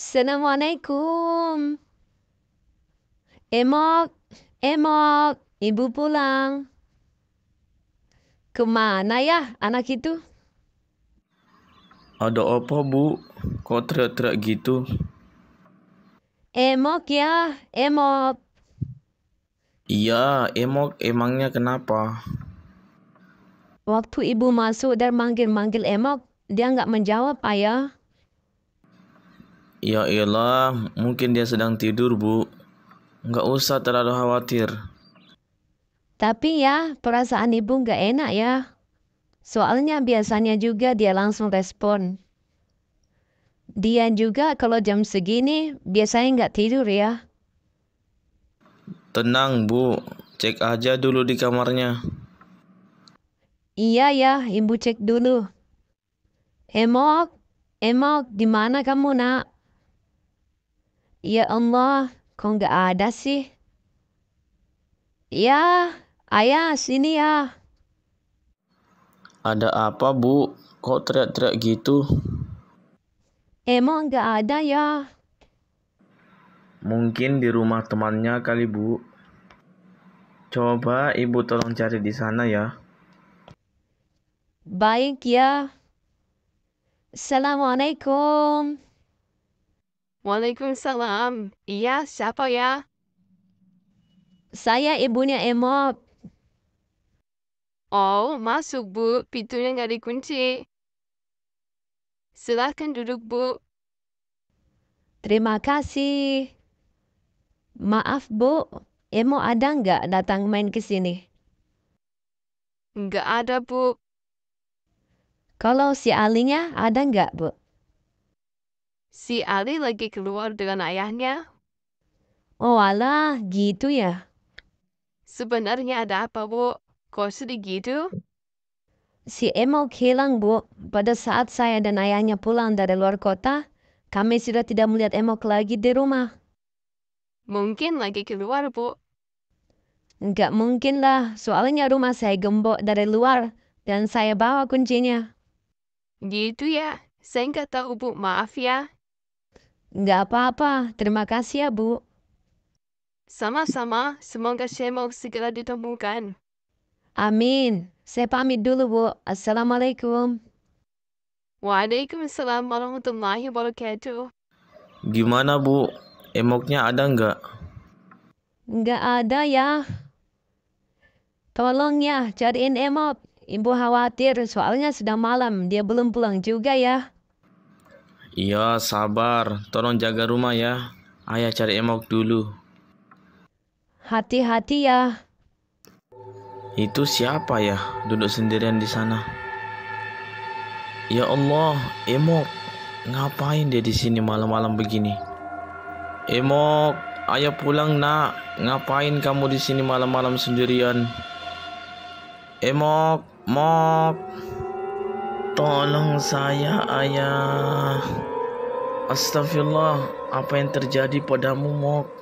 Assalamualaikum. Emok, Emok, ibu pulang. Kemana ya anak itu? Ada apa bu? Kok teriak-teriak gitu? Emok ya, Emok. Iya, Emok emangnya kenapa? Waktu ibu masuk dan manggil-manggil Emok, dia nggak menjawab ayah. Ya ilah, mungkin dia sedang tidur, Bu. Nggak usah terlalu khawatir. Tapi ya, perasaan ibu nggak enak ya. Soalnya biasanya juga dia langsung respon. Dia juga kalau jam segini biasanya nggak tidur ya. Tenang, Bu. Cek aja dulu di kamarnya. Iya ya, ibu cek dulu. Emok, Emok, di mana kamu nak? Ya Allah, kok nggak ada sih? Ya, ayah sini ya. Ada apa bu? Kok teriak-teriak gitu? Emang nggak ada ya? Mungkin di rumah temannya kali bu. Coba ibu tolong cari di sana ya. Baik ya. Assalamualaikum. Waalaikumsalam. Iya, siapa ya? Saya ibunya Emop. Oh, masuk Bu. Pintunya nggak dikunci. Silahkan duduk Bu. Terima kasih. Maaf Bu, Emo ada nggak datang main ke sini? Nggak ada Bu. Kalau si Alinya ada nggak Bu? Si Ali lagi keluar dengan ayahnya. Oh alah, gitu ya. Sebenarnya ada apa, Bu? Kok sedih gitu? Si Emil hilang, Bu. Pada saat saya dan ayahnya pulang dari luar kota, kami sudah tidak melihat Emok lagi di rumah. Mungkin lagi keluar, Bu. Enggak mungkin lah, soalnya rumah saya gembok dari luar dan saya bawa kuncinya. Gitu ya, saya enggak tahu Bu, maaf ya. Nggak apa-apa, terima kasih ya, Bu. Sama-sama, semoga Shemo segera ditemukan. Amin. Saya pamit dulu, Bu. Assalamualaikum. Waalaikumsalam warahmatullahi wabarakatuh. Gimana, Bu? Emoknya ada nggak? Nggak ada ya. Tolong ya, cariin emok. Ibu khawatir, soalnya sudah malam. Dia belum pulang juga ya. Iya, sabar. Tolong jaga rumah ya. Ayah cari emok dulu. Hati-hati ya. Itu siapa ya duduk sendirian di sana? Ya Allah, Emok, ngapain dia di sini malam-malam begini? Emok, ayah pulang nak. Ngapain kamu di sini malam-malam sendirian? Emok, mok. Tolong saya ayah. Astagfirullah, apa yang terjadi padamu, Mok?